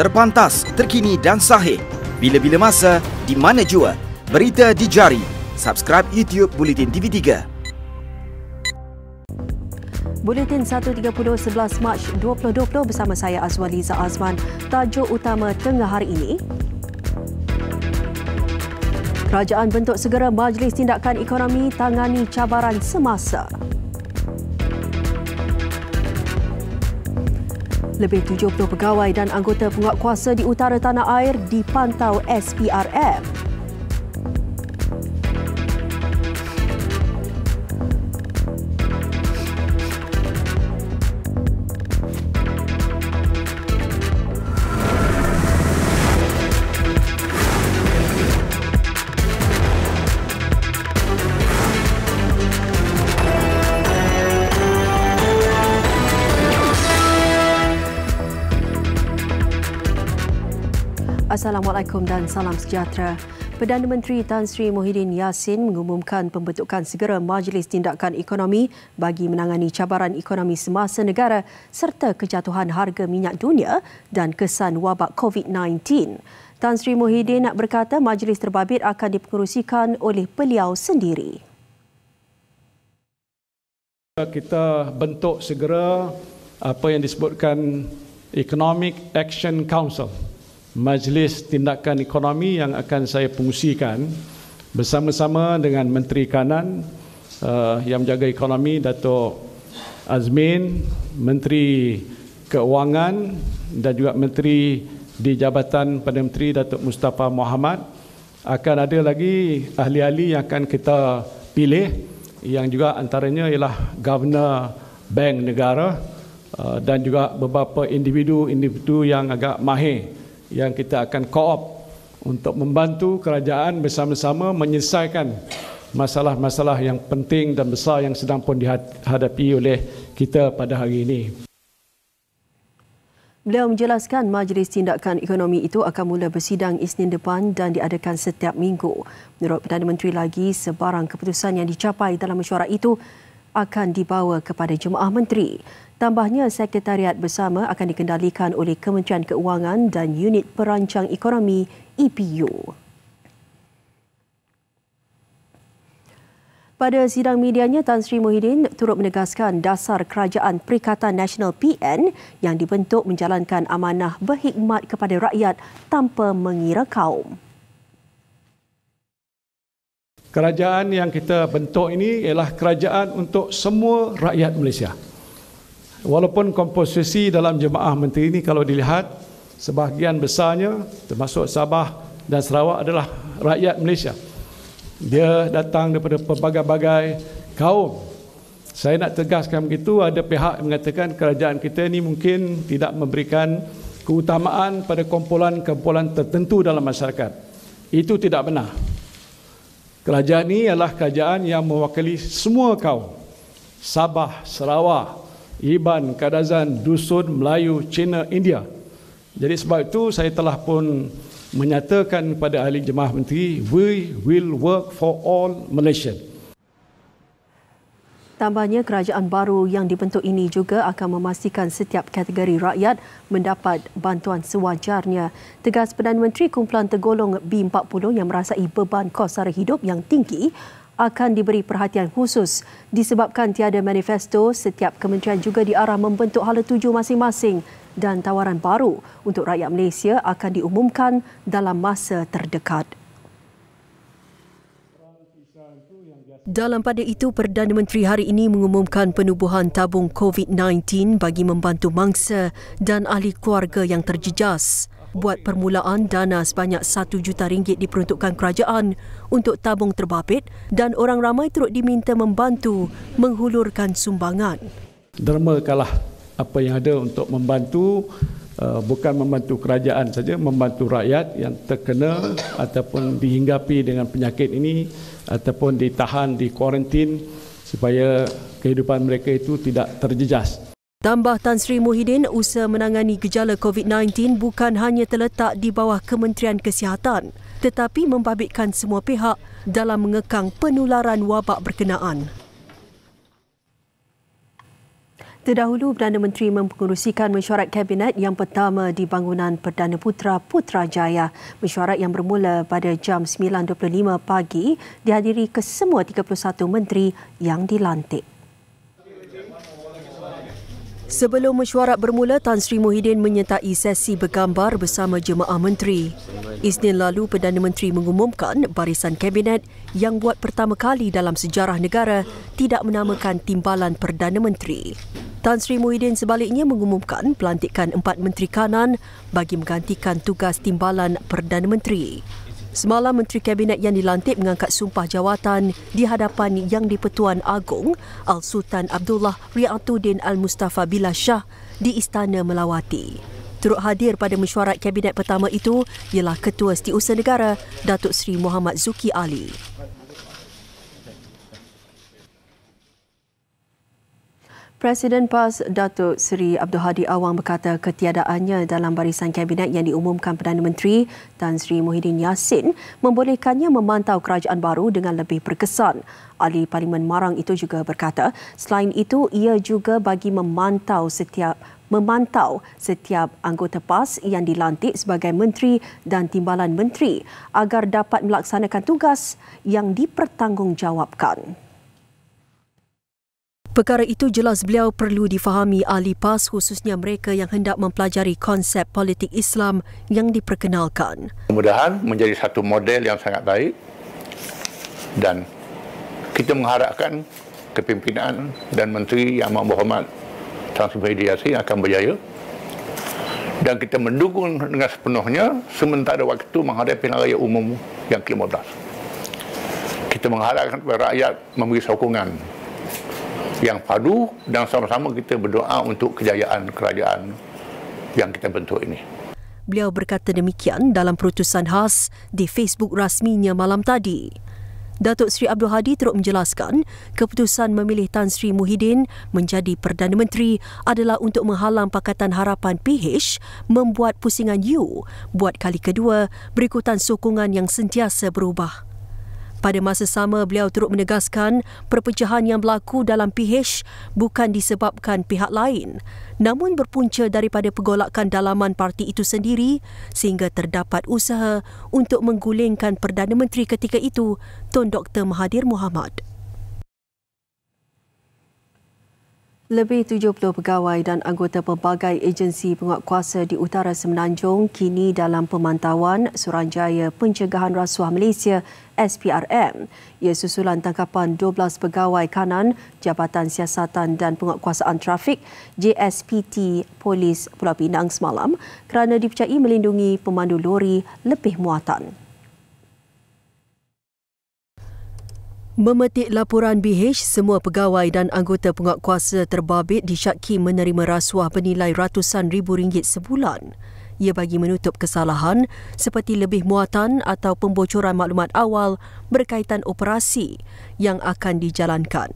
Terpantas, terkini dan sahih. Bila-bila masa, di mana jua. Berita dijari. Subscribe YouTube Bulletin TV3. Bulletin 1.30 11 Mac 2020 bersama saya Azwaliza Azman. Tajuk utama tengah hari ini. Kerajaan bentuk segera Majlis Tindakan Ekonomi tangani cabaran semasa. lebih 70 pegawai dan anggota penguatkuasa di utara tanah air dipantau SPRM. Assalamualaikum dan salam sejahtera. Perdana Menteri Tan Sri Muhyiddin Yassin mengumumkan pembentukan segera Majlis Tindakan Ekonomi bagi menangani cabaran ekonomi semasa negara serta kejatuhan harga minyak dunia dan kesan wabak COVID-19. Tan Sri Muhyiddin nak berkata majlis terbabit akan dipengerusikan oleh beliau sendiri. Kita bentuk segera apa yang disebutkan Economic Action Council Majlis Tindakan Ekonomi yang akan saya fungsikan bersama-sama dengan Menteri Kanan uh, yang menjaga ekonomi Datuk Azmin, Menteri Keuangan dan juga Menteri di Jabatan Perdana Menteri Dato' Mustafa Muhammad akan ada lagi ahli-ahli yang akan kita pilih yang juga antaranya ialah Governor Bank Negara eh, dan juga beberapa individu-individu yang agak mahir yang kita akan koop untuk membantu kerajaan bersama-sama menyelesaikan masalah-masalah yang penting dan besar yang sedang pun dihadapi oleh kita pada hari ini. Beliau menjelaskan Majlis Tindakan Ekonomi itu akan mula bersidang Isnin depan dan diadakan setiap minggu. Menurut Perdana Menteri lagi, sebarang keputusan yang dicapai dalam mesyuarat itu akan dibawa kepada Jemaah Menteri. Tambahnya, sekretariat bersama akan dikendalikan oleh Kementerian Keuangan dan Unit Perancang Ekonomi EPU. Pada sidang medianya, Tan Sri Muhyiddin turut menegaskan dasar Kerajaan Perikatan Nasional PN yang dibentuk menjalankan amanah berkhidmat kepada rakyat tanpa mengira kaum. Kerajaan yang kita bentuk ini ialah kerajaan untuk semua rakyat Malaysia. Walaupun komposisi dalam jemaah menteri ini kalau dilihat sebahagian besarnya termasuk Sabah dan Sarawak adalah rakyat Malaysia. Dia datang daripada pelbagai-bagai kaum. Saya nak tegaskan begitu ada pihak mengatakan kerajaan kita ini mungkin tidak memberikan keutamaan pada kumpulan-kumpulan tertentu dalam masyarakat. Itu tidak benar. Kerajaan ini adalah kerajaan yang mewakili semua kaum. Sabah, Sarawak, Iban, Kadazan, Dusun, Melayu, Cina, India. Jadi sebab itu saya telah pun menyatakan kepada ahli jemaah menteri, we will work for all Malaysian. Tambahnya kerajaan baru yang dibentuk ini juga akan memastikan setiap kategori rakyat mendapat bantuan sewajarnya. Tegas Perdana Menteri kumpulan tergolong B40 yang merasai beban kos sara hidup yang tinggi akan diberi perhatian khusus disebabkan tiada manifesto setiap kementerian juga diarah membentuk hala tuju masing-masing dan tawaran baru untuk rakyat Malaysia akan diumumkan dalam masa terdekat. Dalam pada itu, Perdana Menteri hari ini mengumumkan penubuhan tabung COVID-19 bagi membantu mangsa dan ahli keluarga yang terjejas. Buat permulaan dana sebanyak 1 juta ringgit diperuntukkan kerajaan untuk tabung terbabit dan orang ramai turut diminta membantu menghulurkan sumbangan. kalah apa yang ada untuk membantu eh, bukan membantu kerajaan saja membantu rakyat yang terkena ataupun dihinggapi dengan penyakit ini ataupun ditahan di kuarantin supaya kehidupan mereka itu tidak terjejas. Tambah Tan Sri Muhyiddin, usaha menangani gejala COVID-19 bukan hanya terletak di bawah Kementerian Kesihatan tetapi membabitkan semua pihak dalam mengekang penularan wabak berkenaan. Terdahulu, Perdana Menteri mempengerusikan mesyuarat Kabinet yang pertama di bangunan Perdana Putra Putrajaya. Mesyuarat yang bermula pada jam 9.25 pagi dihadiri kesemua 31 Menteri yang dilantik. Sebelum mesyuarat bermula, Tan Sri Muhyiddin menyertai sesi bergambar bersama jemaah menteri. Isnin lalu, Perdana Menteri mengumumkan barisan kabinet yang buat pertama kali dalam sejarah negara tidak menamakan timbalan Perdana Menteri. Tan Sri Muhyiddin sebaliknya mengumumkan pelantikan empat menteri kanan bagi menggantikan tugas timbalan Perdana Menteri. Semalam Menteri Kabinet yang dilantik mengangkat sumpah jawatan di hadapan Yang di-Pertuan Agong Al-Sultan Abdullah Riatuddin Al-Mustafa Billah Shah di Istana Melawati. Turut hadir pada mesyuarat kabinet pertama itu ialah Ketua Setiausaha Negara Datuk Seri Muhammad Zuki Ali. Presiden PAS Datuk Seri Abdul Hadi Awang berkata ketiadaannya dalam barisan kabinet yang diumumkan Perdana Menteri Tan Sri Muhyiddin Yassin membolehkannya memantau kerajaan baru dengan lebih berkesan. Ahli Parlimen Marang itu juga berkata, selain itu ia juga bagi memantau setiap memantau setiap anggota PAS yang dilantik sebagai menteri dan timbalan menteri agar dapat melaksanakan tugas yang dipertanggungjawabkan. Perkara itu jelas beliau perlu difahami ahli PAS khususnya mereka yang hendak mempelajari konsep politik Islam yang diperkenalkan. Mudah-mudahan menjadi satu model yang sangat baik dan kita mengharapkan kepimpinan dan menteri yang amat berhormat Tan Sri akan berjaya dan kita mendukung dengan sepenuhnya sementara waktu menghadapi raya umum yang ke-15. Kita mengharapkan rakyat memberi sokongan yang padu dan sama-sama kita berdoa untuk kejayaan kerajaan yang kita bentuk ini. Beliau berkata demikian dalam perutusan khas di Facebook rasminya malam tadi. Datuk Seri Abdul Hadi teruk menjelaskan keputusan memilih Tan Sri Muhyiddin menjadi Perdana Menteri adalah untuk menghalang Pakatan Harapan PH membuat pusingan U buat kali kedua berikutan sokongan yang sentiasa berubah. Pada masa sama, beliau turut menegaskan perpecahan yang berlaku dalam PH bukan disebabkan pihak lain namun berpunca daripada pergolakan dalaman parti itu sendiri sehingga terdapat usaha untuk menggulingkan Perdana Menteri ketika itu, Tun Dr. Mahathir Mohamad. Lebih 70 pegawai dan anggota pelbagai agensi penguatkuasa di Utara Semenanjung kini dalam pemantauan Suranjaya Pencegahan Rasuah Malaysia SPRM. Ia susulan tangkapan 12 pegawai kanan Jabatan Siasatan dan Penguatkuasaan Trafik JSPT Polis Pulau Pinang semalam kerana dipercayai melindungi pemandu lori lebih muatan. Memetik laporan BH, semua pegawai dan anggota penguatkuasa terbabit disyaki menerima rasuah bernilai ratusan ribu ringgit sebulan. Ia bagi menutup kesalahan seperti lebih muatan atau pembocoran maklumat awal berkaitan operasi yang akan dijalankan.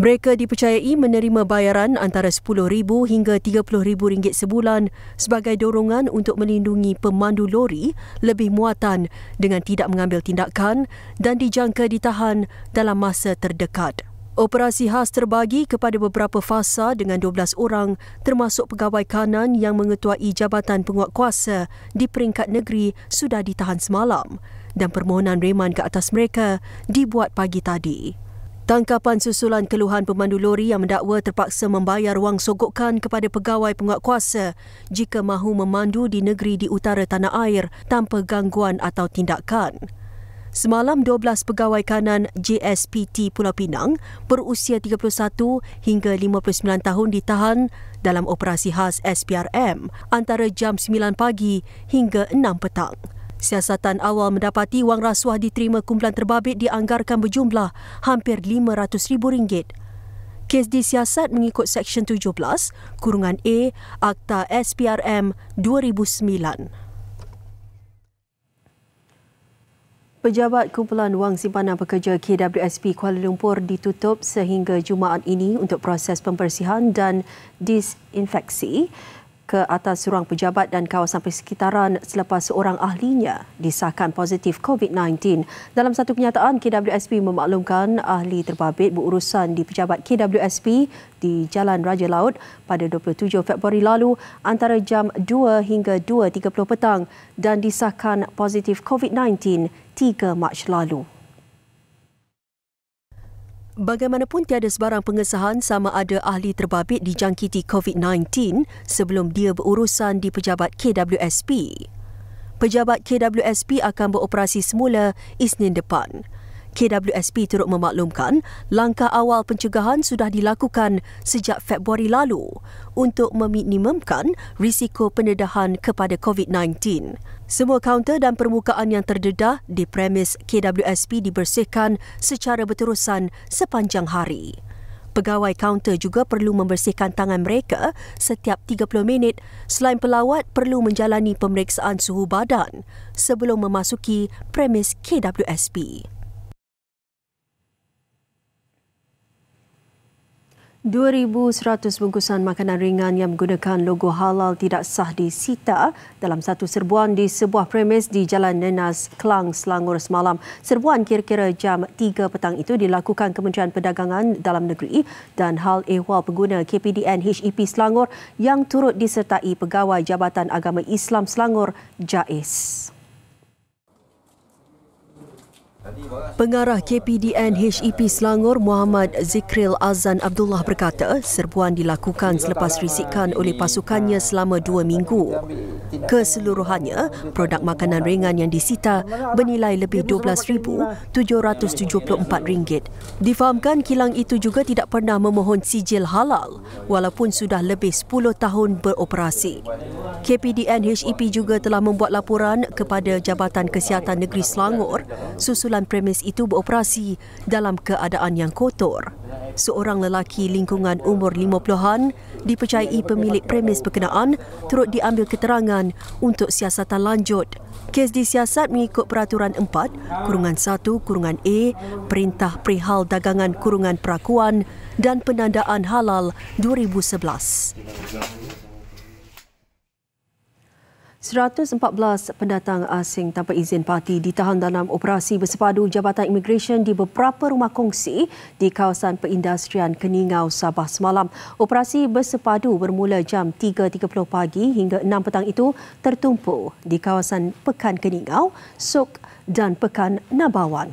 Mereka dipercayai menerima bayaran antara RM10,000 hingga RM30,000 sebulan sebagai dorongan untuk melindungi pemandu lori lebih muatan dengan tidak mengambil tindakan dan dijangka ditahan dalam masa terdekat. Operasi khas terbagi kepada beberapa fasa dengan 12 orang termasuk pegawai kanan yang mengetuai Jabatan Penguatkuasa di peringkat negeri sudah ditahan semalam dan permohonan reman ke atas mereka dibuat pagi tadi. Tangkapan susulan keluhan pemandu lori yang mendakwa terpaksa membayar wang sogokan kepada pegawai penguat jika mahu memandu di negeri di utara tanah air tanpa gangguan atau tindakan. Semalam 12 pegawai kanan JSPT Pulau Pinang berusia 31 hingga 59 tahun ditahan dalam operasi khas SPRM antara jam 9 pagi hingga 6 petang. Siasatan awal mendapati wang rasuah diterima kumpulan terbabit dianggarkan berjumlah hampir RM500,000. Kes disiasat mengikut Seksyen 17, Kurungan A, Akta SPRM 2009. Pejabat Kumpulan Wang Simpanan Pekerja KWSP Kuala Lumpur ditutup sehingga Jumaat ini untuk proses pembersihan dan disinfeksi ke atas ruang pejabat dan kawasan persekitaran selepas seorang ahlinya disahkan positif COVID-19. Dalam satu kenyataan, KWSP memaklumkan ahli terbabit berurusan di pejabat KWSP di Jalan Raja Laut pada 27 Februari lalu antara jam 2 hingga 2.30 petang dan disahkan positif COVID-19 3 Mac lalu. Bagaimanapun tiada sebarang pengesahan sama ada ahli terbabit dijangkiti COVID-19 sebelum dia berurusan di pejabat KWSP. Pejabat KWSP akan beroperasi semula Isnin depan. KWSP turut memaklumkan langkah awal pencegahan sudah dilakukan sejak Februari lalu untuk meminimumkan risiko pendedahan kepada COVID-19. Semua kaunter dan permukaan yang terdedah di premis KWSP dibersihkan secara berterusan sepanjang hari. Pegawai kaunter juga perlu membersihkan tangan mereka setiap 30 minit selain pelawat perlu menjalani pemeriksaan suhu badan sebelum memasuki premis KWSP. 2,100 bungkusan makanan ringan yang menggunakan logo halal tidak sah disita dalam satu serbuan di sebuah premis di Jalan Nenas, Kelang, Selangor semalam. Serbuan kira-kira jam 3 petang itu dilakukan Kementerian Perdagangan dalam negeri dan hal ehwal pengguna KPDN HEP Selangor yang turut disertai Pegawai Jabatan Agama Islam Selangor, JAIS. Pengarah KPDN HEP Selangor Muhammad Zikril Azan Abdullah berkata serbuan dilakukan selepas risikan oleh pasukannya selama dua minggu. Keseluruhannya, produk makanan ringan yang disita bernilai lebih RM12,774. Difahamkan kilang itu juga tidak pernah memohon sijil halal walaupun sudah lebih 10 tahun beroperasi. KPDN HEP juga telah membuat laporan kepada Jabatan Kesihatan Negeri Selangor susulan sembilan premis itu beroperasi dalam keadaan yang kotor. Seorang lelaki lingkungan umur 50-an dipercayai pemilik premis berkenaan turut diambil keterangan untuk siasatan lanjut. Kes disiasat mengikut peraturan 4, kurungan 1, kurungan A, Perintah Perihal Dagangan Kurungan Perakuan dan Penandaan Halal 2011. 114 pendatang asing tanpa izin parti ditahan dalam operasi bersepadu Jabatan imigresen di beberapa rumah kongsi di kawasan perindustrian Keningau, Sabah semalam. Operasi bersepadu bermula jam 3.30 pagi hingga 6 petang itu tertumpu di kawasan Pekan Keningau, Sok dan Pekan Nabawan.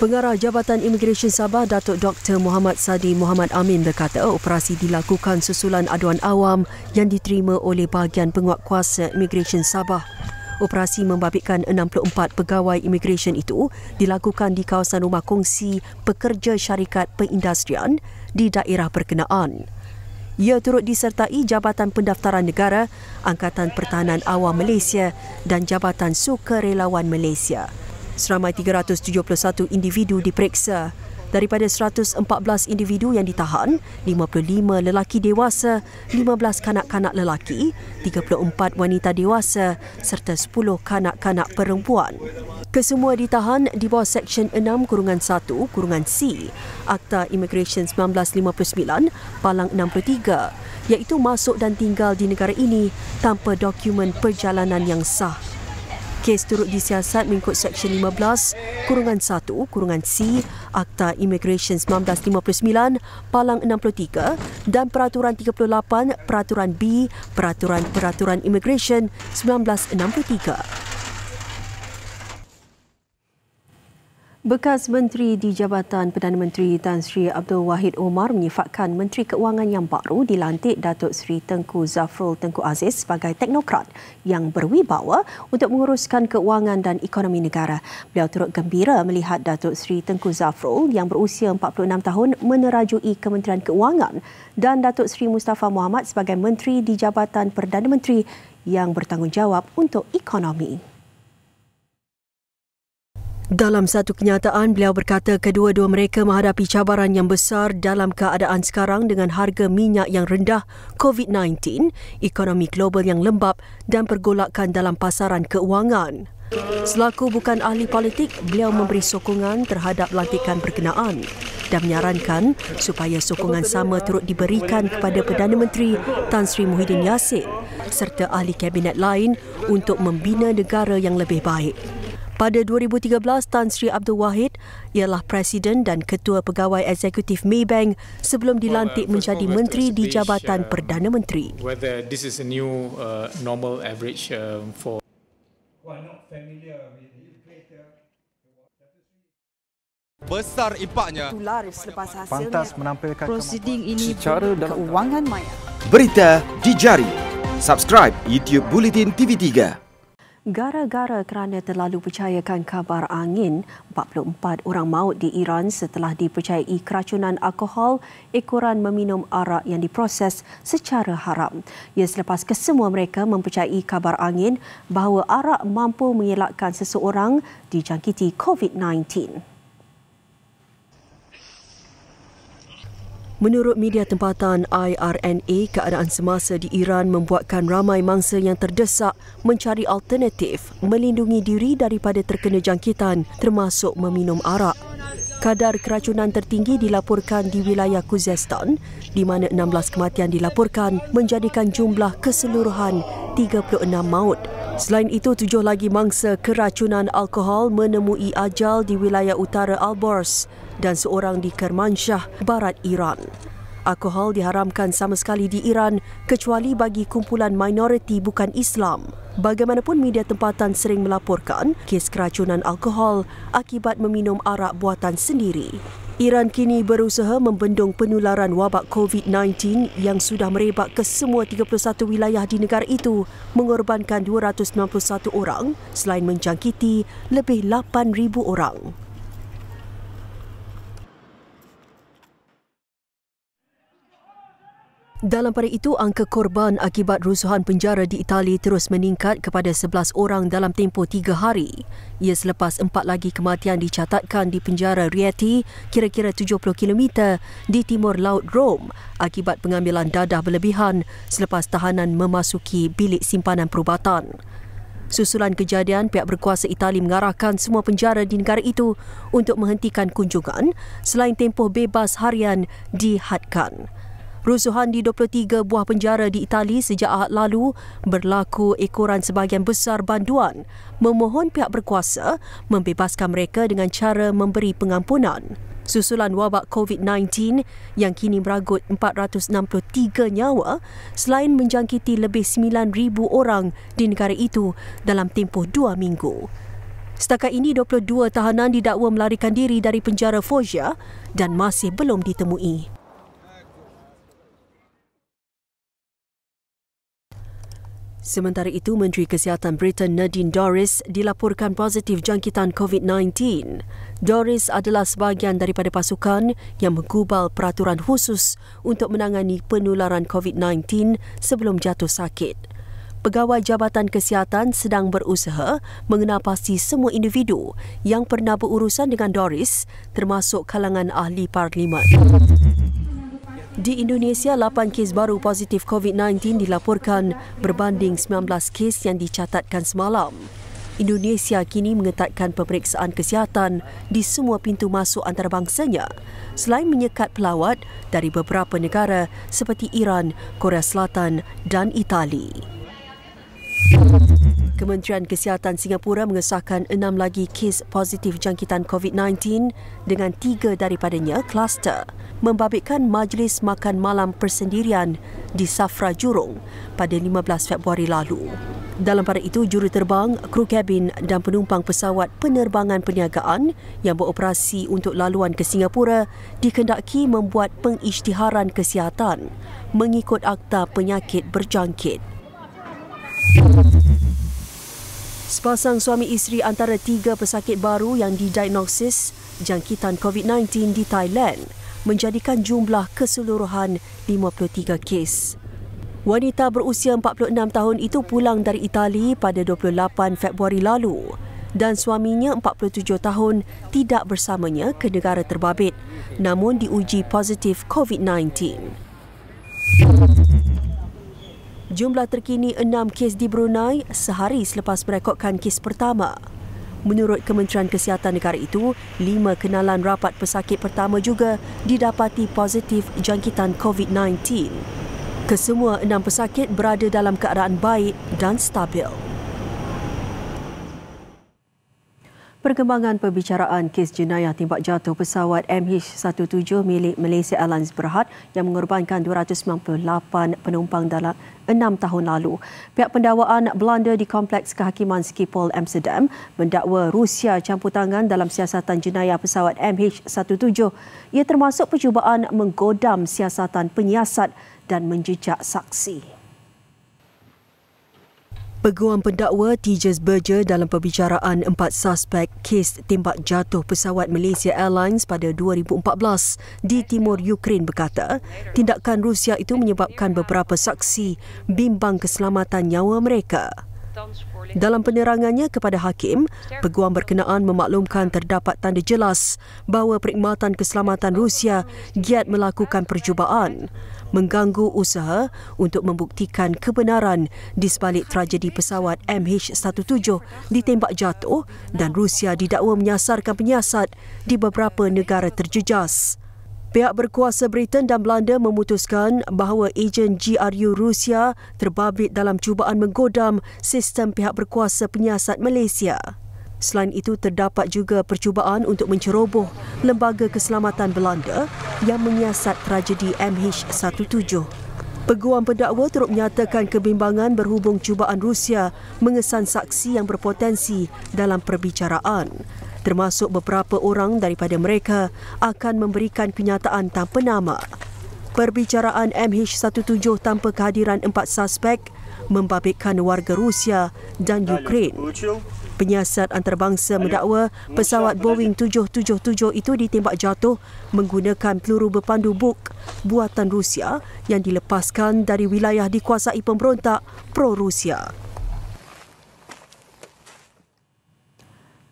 Pengarah Jabatan Immigration Sabah Datuk Dr Muhammad Sadi Muhammad Amin berkata operasi dilakukan susulan aduan awam yang diterima oleh bahagian penguatkuasa Immigration Sabah. Operasi membabitkan 64 pegawai immigration itu dilakukan di kawasan rumah kongsi pekerja syarikat perindustrian di daerah berkenaan. Ia turut disertai Jabatan Pendaftaran Negara, Angkatan Pertahanan Awam Malaysia dan Jabatan Sukarelawan Malaysia seramai 371 individu diperiksa. Daripada 114 individu yang ditahan, 55 lelaki dewasa, 15 kanak-kanak lelaki, 34 wanita dewasa serta 10 kanak-kanak perempuan. Kesemua ditahan di bawah Seksyen 6 Kurungan 1 Kurungan C Akta Immigration 1959 Palang 63 iaitu masuk dan tinggal di negara ini tanpa dokumen perjalanan yang sah. Kes turut disiasat mengikut Seksyen 15, Kurungan 1, Kurungan C, Akta Immigration 1959, Palang 63 dan Peraturan 38, Peraturan B, Peraturan-Peraturan Immigration 1963. Bekas Menteri di Jabatan Perdana Menteri Tan Sri Abdul Wahid Omar menyifatkan Menteri Keuangan yang baru dilantik Datuk Sri Tengku Zafrul Tengku Aziz sebagai teknokrat yang berwibawa untuk menguruskan keuangan dan ekonomi negara. Beliau turut gembira melihat Datuk Sri Tengku Zafrul yang berusia 46 tahun menerajui Kementerian Keuangan dan Datuk Sri Mustafa Muhammad sebagai Menteri di Jabatan Perdana Menteri yang bertanggungjawab untuk ekonomi. Dalam satu kenyataan, beliau berkata kedua-dua mereka menghadapi cabaran yang besar dalam keadaan sekarang dengan harga minyak yang rendah, COVID-19, ekonomi global yang lembap dan pergolakan dalam pasaran keuangan. Selaku bukan ahli politik, beliau memberi sokongan terhadap lantikan berkenaan dan menyarankan supaya sokongan sama turut diberikan kepada Perdana Menteri Tan Sri Muhyiddin Yassin serta ahli kabinet lain untuk membina negara yang lebih baik. Pada 2013, Tan Sri Abdul Wahid ialah presiden dan ketua pegawai eksekutif Maybank sebelum dilantik uh, menjadi menteri di Jabatan uh, Perdana Menteri. Uh, um, Besar impaknya. Pantas menampilkan proceeding ini secara dalam keuangan Berita di jari. Subscribe YouTube Bulletin TV 3. Gara-gara kerana terlalu percayakan kabar angin, 44 orang maut di Iran setelah dipercayai keracunan alkohol ekoran meminum arak yang diproses secara haram. Ia selepas kesemua mereka mempercayai kabar angin bahawa arak mampu mengelakkan seseorang dijangkiti COVID-19. Menurut media tempatan IRNA, keadaan semasa di Iran membuatkan ramai mangsa yang terdesak mencari alternatif melindungi diri daripada terkena jangkitan termasuk meminum arak. Kadar keracunan tertinggi dilaporkan di wilayah Kuzestan, di mana 16 kematian dilaporkan menjadikan jumlah keseluruhan 36 maut. Selain itu, tujuh lagi mangsa keracunan alkohol menemui ajal di wilayah utara Alborz dan seorang di Kermansyah, barat Iran. Alkohol diharamkan sama sekali di Iran kecuali bagi kumpulan minoriti bukan Islam. Bagaimanapun media tempatan sering melaporkan kes keracunan alkohol akibat meminum arak buatan sendiri. Iran kini berusaha membendung penularan wabak COVID-19 yang sudah merebak ke semua 31 wilayah di negara itu, mengorbankan 291 orang selain menjangkiti lebih 8000 orang. Dalam pada itu, angka korban akibat rusuhan penjara di Itali terus meningkat kepada 11 orang dalam tempoh tiga hari. Ia selepas empat lagi kematian dicatatkan di penjara Rieti, kira-kira 70 km di timur laut Rome akibat pengambilan dadah berlebihan selepas tahanan memasuki bilik simpanan perubatan. Susulan kejadian, pihak berkuasa Itali mengarahkan semua penjara di negara itu untuk menghentikan kunjungan selain tempoh bebas harian dihadkan. Rusuhan di 23 buah penjara di Itali sejak ahad lalu berlaku ekoran sebahagian besar banduan memohon pihak berkuasa membebaskan mereka dengan cara memberi pengampunan. Susulan wabak COVID-19 yang kini meragut 463 nyawa selain menjangkiti lebih 9,000 orang di negara itu dalam tempoh dua minggu. Setakat ini, 22 tahanan didakwa melarikan diri dari penjara Foggia dan masih belum ditemui. Sementara itu, Menteri Kesihatan Britain Nadine Doris dilaporkan positif jangkitan COVID-19. Doris adalah sebahagian daripada pasukan yang menggubal peraturan khusus untuk menangani penularan COVID-19 sebelum jatuh sakit. Pegawai Jabatan Kesihatan sedang berusaha mengenal pasti semua individu yang pernah berurusan dengan Doris termasuk kalangan ahli parlimen. Di Indonesia, 8 kes baru positif COVID-19 dilaporkan berbanding 19 kes yang dicatatkan semalam. Indonesia kini mengetatkan pemeriksaan kesihatan di semua pintu masuk antarabangsanya selain menyekat pelawat dari beberapa negara seperti Iran, Korea Selatan dan Itali. Kementerian Kesihatan Singapura mengesahkan enam lagi kes positif jangkitan COVID-19 dengan tiga daripadanya kluster membabitkan majlis makan malam persendirian di Safra Jurong pada 15 Februari lalu. Dalam pada itu, juru terbang, kru kabin dan penumpang pesawat penerbangan perniagaan yang beroperasi untuk laluan ke Singapura dikendaki membuat pengisytiharan kesihatan mengikut Akta Penyakit Berjangkit. Thank you. Sepasang suami isteri antara tiga pesakit baru yang didiagnosis jangkitan COVID-19 di Thailand menjadikan jumlah keseluruhan 53 kes. Wanita berusia 46 tahun itu pulang dari Itali pada 28 Februari lalu dan suaminya 47 tahun tidak bersamanya ke negara terbabit namun diuji positif COVID-19 jumlah terkini enam kes di Brunei sehari selepas merekodkan kes pertama. Menurut Kementerian Kesihatan negara itu, lima kenalan rapat pesakit pertama juga didapati positif jangkitan COVID-19. Kesemua enam pesakit berada dalam keadaan baik dan stabil. Perkembangan perbicaraan kes jenayah timbak jatuh pesawat MH17 milik Malaysia Airlines Berhad yang mengorbankan 298 penumpang dalam enam tahun lalu. Pihak pendawaan Belanda di Kompleks Kehakiman Skipol Amsterdam mendakwa Rusia campur tangan dalam siasatan jenayah pesawat MH17. Ia termasuk percubaan menggodam siasatan penyiasat dan menjejak saksi. Peguam pendakwa Tejas Berger dalam perbicaraan empat suspek kes tembak jatuh pesawat Malaysia Airlines pada 2014 di timur Ukraine berkata, tindakan Rusia itu menyebabkan beberapa saksi bimbang keselamatan nyawa mereka. Dalam penerangannya kepada hakim, peguam berkenaan memaklumkan terdapat tanda jelas bahawa perkhidmatan keselamatan Rusia giat melakukan percubaan mengganggu usaha untuk membuktikan kebenaran di sebalik tragedi pesawat MH17 ditembak jatuh dan Rusia didakwa menyasarkan penyiasat di beberapa negara terjejas. Pihak berkuasa Britain dan Belanda memutuskan bahawa ejen GRU Rusia terbabit dalam cubaan menggodam sistem pihak berkuasa penyiasat Malaysia. Selain itu, terdapat juga percubaan untuk menceroboh Lembaga Keselamatan Belanda yang menyiasat tragedi MH17. Peguam pendakwa turut menyatakan kebimbangan berhubung cubaan Rusia mengesan saksi yang berpotensi dalam perbicaraan. Termasuk beberapa orang daripada mereka akan memberikan kenyataan tanpa nama. Perbicaraan MH17 tanpa kehadiran empat suspek membabitkan warga Rusia dan Ukraine. Penyiasat antarabangsa mendakwa pesawat Boeing 777 itu ditembak jatuh menggunakan peluru berpandu buk buatan Rusia yang dilepaskan dari wilayah dikuasai pemberontak pro-Rusia.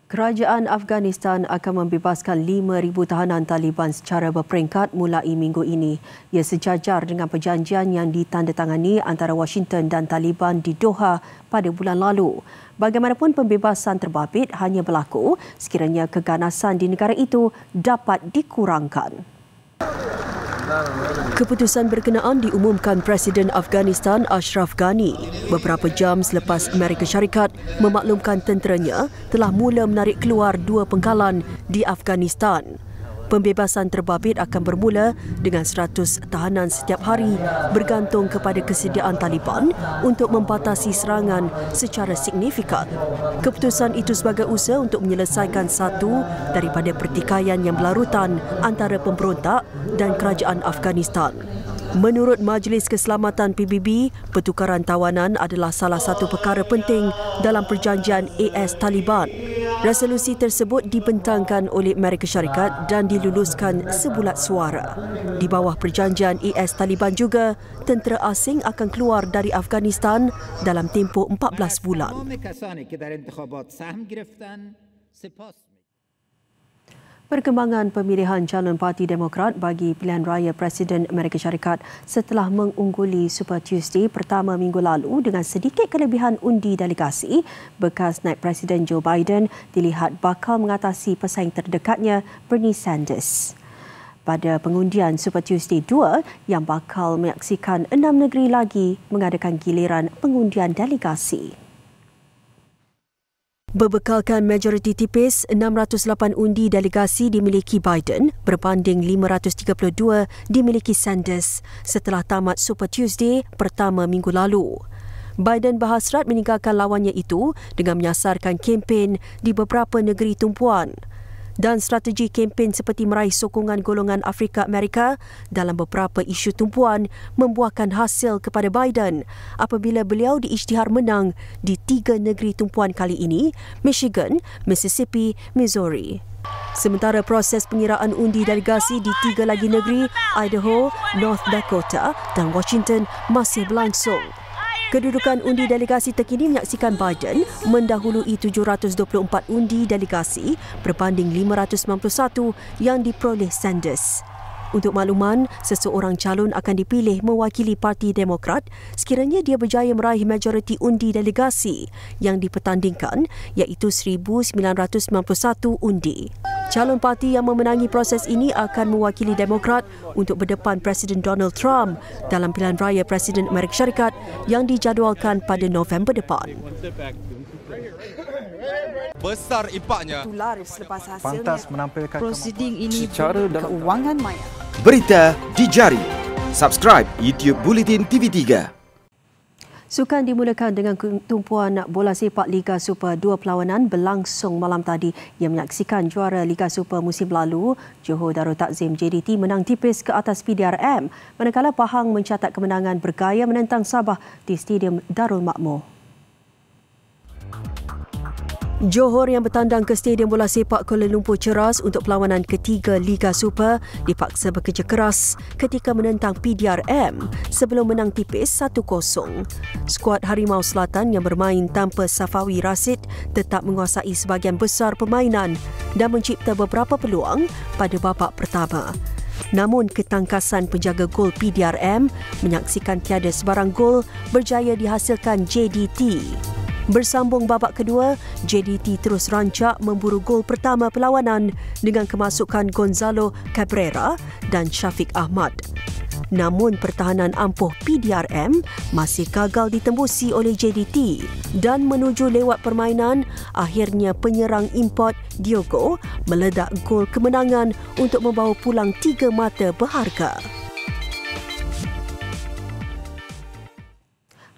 Kerajaan Afghanistan akan membebaskan 5,000 tahanan Taliban secara berperingkat mulai minggu ini. Ia sejajar dengan perjanjian yang ditandatangani antara Washington dan Taliban di Doha pada bulan lalu. Bagaimanapun pembebasan terbabit hanya berlaku sekiranya keganasan di negara itu dapat dikurangkan. Keputusan berkenaan diumumkan Presiden Afghanistan Ashraf Ghani beberapa jam selepas Amerika Syarikat memaklumkan tenteranya telah mula menarik keluar dua pengkalan di Afghanistan. Pembebasan terbabit akan bermula dengan 100 tahanan setiap hari bergantung kepada kesediaan Taliban untuk membatasi serangan secara signifikan. Keputusan itu sebagai usaha untuk menyelesaikan satu daripada pertikaian yang berlarutan antara pemberontak dan kerajaan Afghanistan. Menurut Majlis Keselamatan PBB, pertukaran tawanan adalah salah satu perkara penting dalam perjanjian AS Taliban. Resolusi tersebut dibentangkan oleh Amerika Syarikat dan diluluskan sebulat suara. Di bawah perjanjian IS e Taliban juga, tentera asing akan keluar dari Afghanistan dalam tempoh 14 bulan. Perkembangan pemilihan calon parti Demokrat bagi pilihan raya Presiden Amerika Syarikat setelah mengungguli Super Tuesday pertama minggu lalu dengan sedikit kelebihan undi delegasi, bekas naib Presiden Joe Biden dilihat bakal mengatasi pesaing terdekatnya Bernie Sanders. Pada pengundian Super Tuesday 2 yang bakal menyaksikan enam negeri lagi mengadakan giliran pengundian delegasi. Berbekalkan majoriti tipis, 608 undi delegasi dimiliki Biden berbanding 532 dimiliki Sanders setelah tamat Super Tuesday pertama minggu lalu. Biden berhasrat meninggalkan lawannya itu dengan menyasarkan kempen di beberapa negeri tumpuan dan strategi kempen seperti meraih sokongan golongan Afrika Amerika dalam beberapa isu tumpuan membuahkan hasil kepada Biden apabila beliau diisytihar menang di tiga negeri tumpuan kali ini, Michigan, Mississippi, Missouri. Sementara proses pengiraan undi delegasi di tiga lagi negeri, Idaho, North Dakota dan Washington masih berlangsung. Kedudukan undi delegasi terkini menyaksikan Biden mendahului 724 undi delegasi berbanding 591 yang diperoleh Sanders. Untuk makluman, seseorang calon akan dipilih mewakili Parti Demokrat sekiranya dia berjaya meraih majoriti undi delegasi yang dipertandingkan iaitu 1991 undi. Calon parti yang memenangi proses ini akan mewakili Demokrat untuk berdepan Presiden Donald Trump dalam pilihan raya Presiden Amerika Syarikat yang dijadualkan pada November depan besar impaknya. Pantas menampilkan proceeding ini secara dan wangan maya. Berita dijari. Subscribe YouTube Bulletin TV3. Sukan dimulakan dengan tumpuan bola sepak Liga Super. Dua perlawanan berlangsung malam tadi. yang menyaksikan juara Liga Super musim lalu, Johor Darul Takzim JDT menang tipis ke atas PDRM. Manakala Pahang mencatat kemenangan bergaya menentang Sabah di Stadium Darul Makmur. Johor yang bertandang ke Stadium Bola Sepak Kuala Lumpur Ceras untuk perlawanan ketiga Liga Super dipaksa bekerja keras ketika menentang PDRM sebelum menang tipis 1-0. Skuad Harimau Selatan yang bermain tanpa Safawi Rasid tetap menguasai sebahagian besar permainan dan mencipta beberapa peluang pada babak pertama. Namun ketangkasan penjaga gol PDRM menyaksikan tiada sebarang gol berjaya dihasilkan JDT. Bersambung babak kedua, JDT terus rancak memburu gol pertama perlawanan dengan kemasukan Gonzalo Cabrera dan Shafiq Ahmad. Namun pertahanan ampuh PDRM masih gagal ditembusi oleh JDT dan menuju lewat permainan akhirnya penyerang import Diogo meledak gol kemenangan untuk membawa pulang tiga mata berharga.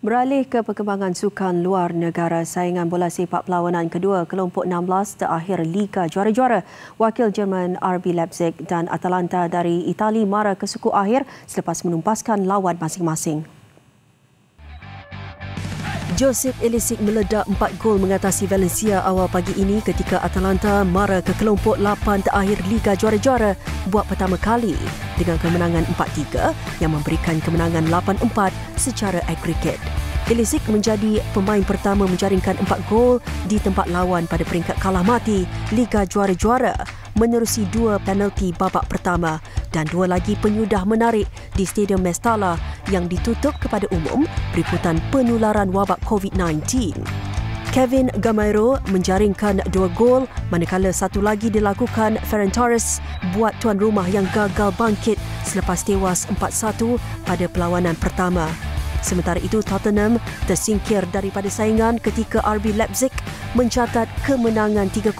Beralih ke perkembangan sukan luar negara, saingan bola sepak pelawanan kedua kelompok 16 terakhir Liga Juara-Juara. Wakil Jerman RB Leipzig dan Atalanta dari Itali mara ke suku akhir selepas menumpaskan lawan masing-masing. Joseph Elisic meledak 4 gol mengatasi Valencia awal pagi ini ketika Atalanta mara ke kelompok 8 terakhir Liga Juara-Juara buat pertama kali dengan kemenangan 4-3 yang memberikan kemenangan 8-4 secara aggregate. Elisic menjadi pemain pertama menjaringkan 4 gol di tempat lawan pada peringkat kalah mati Liga Juara-Juara menerusi dua penalti babak pertama dan dua lagi penyudah menarik di Stadium Mestalla yang ditutup kepada umum berikutan penularan wabak COVID-19. Kevin Gamayro menjaringkan dua gol manakala satu lagi dilakukan Ferran Torres buat tuan rumah yang gagal bangkit selepas tewas 4-1 pada perlawanan pertama. Sementara itu Tottenham tersingkir daripada saingan ketika RB Leipzig mencatat kemenangan 3-0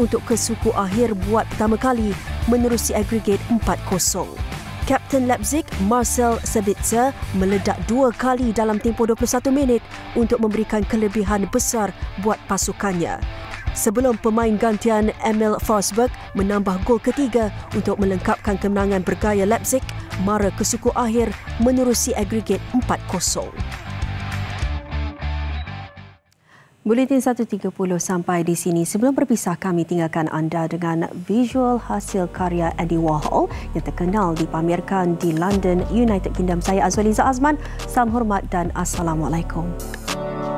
untuk kesuku akhir buat pertama kali menerusi agregat 4-0. Kapten Leipzig Marcel Sabitzer meledak dua kali dalam tempoh 21 minit untuk memberikan kelebihan besar buat pasukannya. Sebelum pemain gantian Emil Forsberg menambah gol ketiga untuk melengkapkan kemenangan bergaya Leipzig, mara kesuku akhir menerusi agregat 4-0. Buletin 1.30 sampai di sini. Sebelum berpisah, kami tinggalkan anda dengan visual hasil karya Andy Warhol yang terkenal dipamerkan di London, United Kingdom. Saya Azwaliza Azman, salam hormat dan Assalamualaikum. Assalamualaikum.